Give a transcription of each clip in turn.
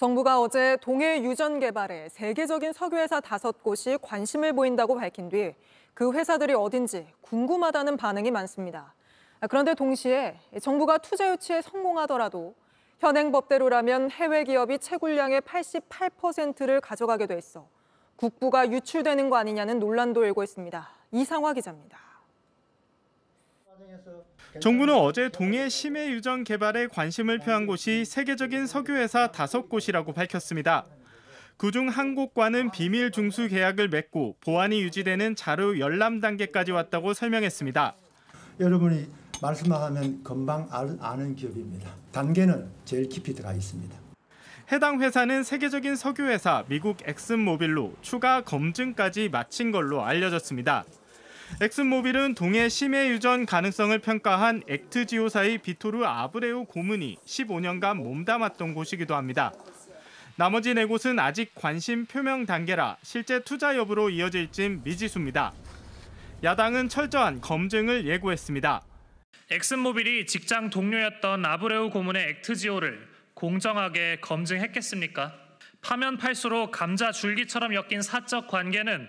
정부가 어제 동해 유전 개발에 세계적인 석유회사 다섯 곳이 관심을 보인다고 밝힌 뒤 그 회사들이 어딘지 궁금하다는 반응이 많습니다. 그런데 동시에 정부가 투자 유치에 성공하더라도 현행 법대로라면 해외 기업이 채굴량의 88%를 가져가게 돼 있어 국부가 유출되는 거 아니냐는 논란도 일고 있습니다. 이상화 기자입니다. 정부는 어제 동해 심해 유전 개발에 관심을 네, 표한 곳이 세계적인 네, 석유회사 다섯 곳이라고 밝혔습니다. 네, 그중 한 곳과는 아, 비밀 중수 계약을 맺고 보안이 유지되는 자료 열람 단계까지 왔다고 설명했습니다. 여러분이 말씀하면 금방 아는 기업입니다. 단계는 제일 깊이 들어가 있습니다. 해당 회사는 세계적인 석유회사 미국 엑슨모빌로 추가 검증까지 마친 걸로 알려졌습니다. 엑슨모빌은 동해 심해 유전 가능성을 평가한 액트지오사의 비토르 아브레우 고문이 15년간 몸담았던 곳이기도 합니다. 나머지 네 곳은 아직 관심 표명 단계라 실제 투자 여부로 이어질진 미지수입니다. 야당은 철저한 검증을 예고했습니다. 엑슨모빌이 직장 동료였던 아브레우 고문의 액트지오를 공정하게 검증했겠습니까? 파면 팔수로 감자 줄기처럼 엮인 사적 관계는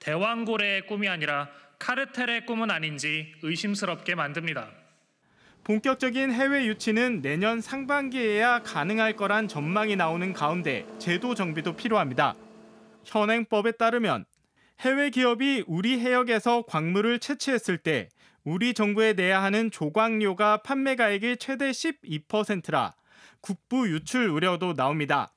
대왕고래의 꿈이 아니라 카르텔의 꿈은 아닌지 의심스럽게 만듭니다. 본격적인 해외 유치는 내년 상반기에야 가능할 거란 전망이 나오는 가운데 제도 정비도 필요합니다. 현행법에 따르면 해외 기업이 우리 해역에서 광물을 채취했을 때 우리 정부에 내야 하는 조광료가 판매가액의 최대 12%라 국부 유출 우려도 나옵니다.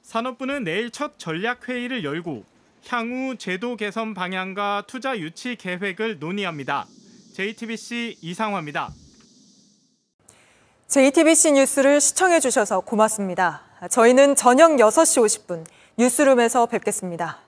산업부는 내일 첫 전략회의를 열고 향후 제도 개선 방향과 투자 유치 계획을 논의합니다. JTBC 이상화입니다. JTBC 뉴스를 시청해 주셔서 고맙습니다. 저희는 저녁 6시 50분 뉴스룸에서 뵙겠습니다.